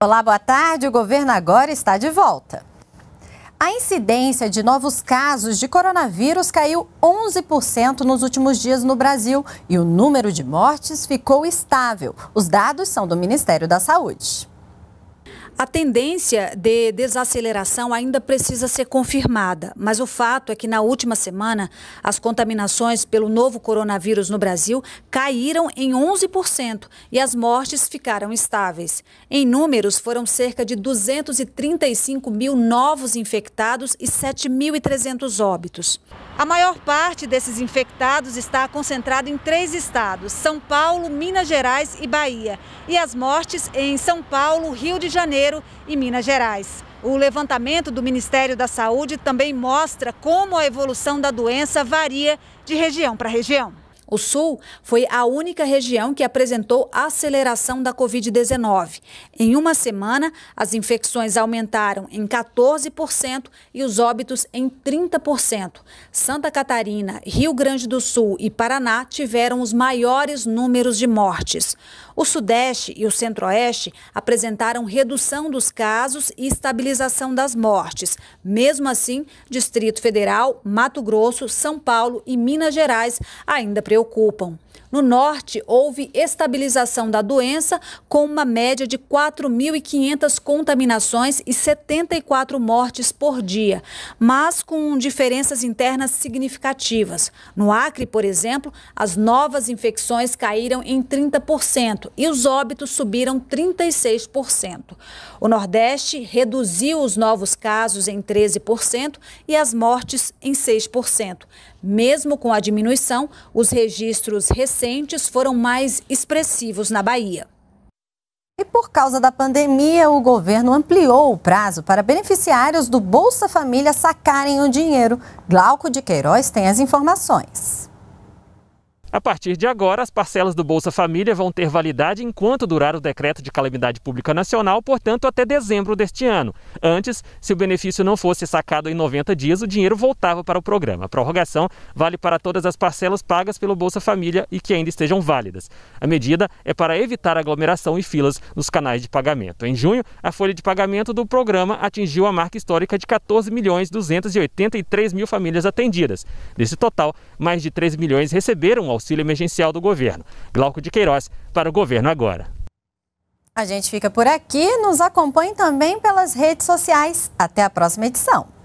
Olá, boa tarde. O governo agora está de volta. A incidência de novos casos de coronavírus caiu 11% nos últimos dias no Brasil e o número de mortes ficou estável. Os dados são do Ministério da Saúde. A tendência de desaceleração ainda precisa ser confirmada, mas o fato é que na última semana as contaminações pelo novo coronavírus no Brasil caíram em 11% e as mortes ficaram estáveis. Em números, foram cerca de 235 mil novos infectados e 7.300 óbitos. A maior parte desses infectados está concentrada em três estados: São Paulo, Minas Gerais e Bahia. E as mortes em São Paulo, Rio de Janeiro Janeiro e Minas Gerais. O levantamento do Ministério da Saúde também mostra como a evolução da doença varia de região para região. O Sul foi a única região que apresentou aceleração da Covid-19. Em uma semana, as infecções aumentaram em 14% e os óbitos em 30%. Santa Catarina, Rio Grande do Sul e Paraná tiveram os maiores números de mortes. O Sudeste e o Centro-Oeste apresentaram redução dos casos e estabilização das mortes. Mesmo assim, Distrito Federal, Mato Grosso, São Paulo e Minas Gerais ainda preocuparam preocupam. No norte, houve estabilização da doença, com uma média de 4.500 contaminações e 74 mortes por dia, mas com diferenças internas significativas. No Acre, por exemplo, as novas infecções caíram em 30% e os óbitos subiram 36%. O Nordeste reduziu os novos casos em 13% e as mortes em 6%. Mesmo com a diminuição, os registros recentes foram mais expressivos na Bahia. E por causa da pandemia, o governo ampliou o prazo para beneficiários do Bolsa Família sacarem o dinheiro. Glauco de Queiroz tem as informações. A partir de agora, as parcelas do Bolsa Família vão ter validade enquanto durar o decreto de calamidade pública nacional, portanto, até dezembro deste ano. Antes, se o benefício não fosse sacado em 90 dias, o dinheiro voltava para o programa. A prorrogação vale para todas as parcelas pagas pelo Bolsa Família e que ainda estejam válidas. A medida é para evitar aglomeração e filas nos canais de pagamento. Em junho, a folha de pagamento do programa atingiu a marca histórica de 14 milhões 283 mil famílias atendidas. Desse total, mais de 3 milhões receberam o auxílio emergencial do governo. Glauco de Queiroz para o governo agora. A gente fica por aqui, nos acompanhe também pelas redes sociais. Até a próxima edição.